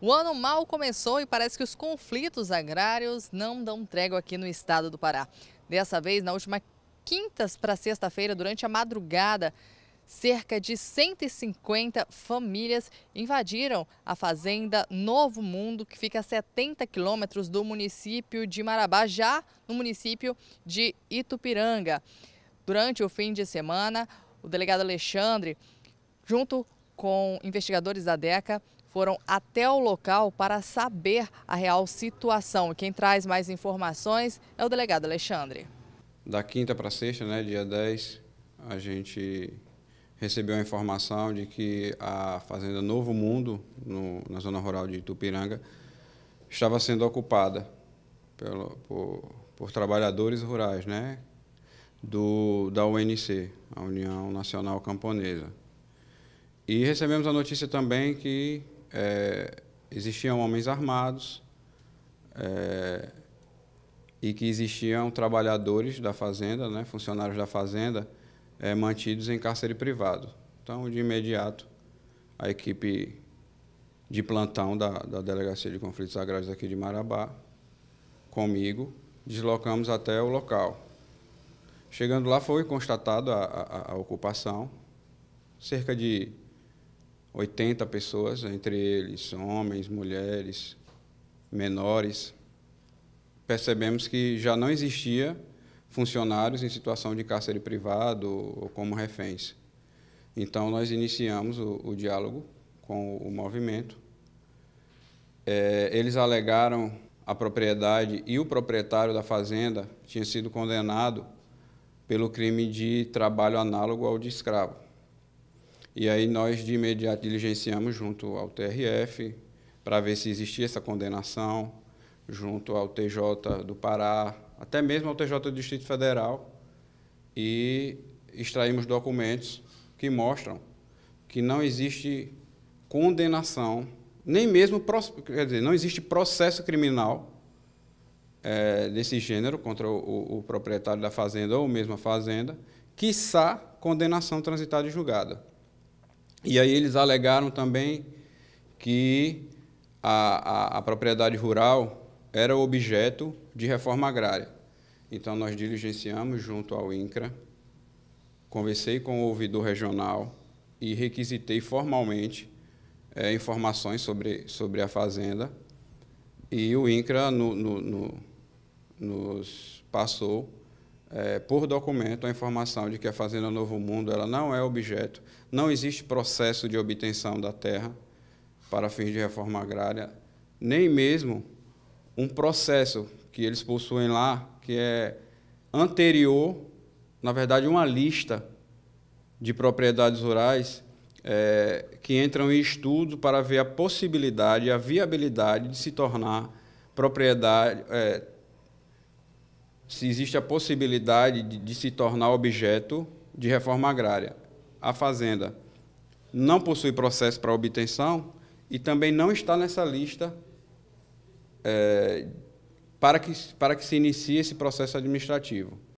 O ano mal começou e parece que os conflitos agrários não dão trégua aqui no estado do Pará. Dessa vez, na última quintas para sexta-feira, durante a madrugada, cerca de 150 famílias invadiram a fazenda Novo Mundo, que fica a 70 quilômetros do município de Marabá, já no município de Itupiranga. Durante o fim de semana, o delegado Alexandre, junto com investigadores da DECA, foram até o local para saber a real situação. Quem traz mais informações é o delegado Alexandre. Da quinta para sexta, né, dia 10, a gente recebeu a informação de que a fazenda Novo Mundo, no, na zona rural de Itupiranga, estava sendo ocupada pelo, por, por trabalhadores rurais, né, do, da UNC, a União Nacional Camponesa. E recebemos a notícia também que é, existiam homens armados é, e que existiam trabalhadores da fazenda, né, funcionários da fazenda, é, mantidos em cárcere privado. Então, de imediato, a equipe de plantão da, da Delegacia de Conflitos Agrários aqui de Marabá, comigo, deslocamos até o local. Chegando lá, foi constatada a, a, a ocupação. Cerca de 80 pessoas, né, entre eles homens, mulheres, menores. Percebemos que já não existia funcionários em situação de cárcere privado ou como reféns. Então, nós iniciamos o, o diálogo com o, o movimento. É, eles alegaram a propriedade e o proprietário da fazenda tinha sido condenado pelo crime de trabalho análogo ao de escravo. E aí nós de imediato diligenciamos junto ao TRF para ver se existia essa condenação, junto ao TJ do Pará, até mesmo ao TJ do Distrito Federal, e extraímos documentos que mostram que não existe condenação, nem mesmo, quer dizer, não existe processo criminal é, desse gênero contra o, o, proprietário da fazenda ou mesmo a fazenda, quiçá condenação transitada e julgada. E aí eles alegaram também que a, a, a propriedade rural era objeto de reforma agrária. Então nós diligenciamos junto ao INCRA, conversei com o ouvidor regional e requisitei formalmente é, informações sobre, sobre a fazenda. E o INCRA no, no, no, nos passou é, por documento a informação de que a Fazenda Novo Mundo ela não é objeto, não existe processo de obtenção da terra para fins de reforma agrária, nem mesmo um processo que eles possuem lá, que é anterior, na verdade, uma lista de propriedades rurais é, que entram em estudo para ver a possibilidade, a viabilidade de se tornar propriedade. É, se existe a possibilidade de, de se tornar objeto de reforma agrária. A Fazenda não possui processo para obtenção e também não está nessa lista é, para, que, para que se inicie esse processo administrativo.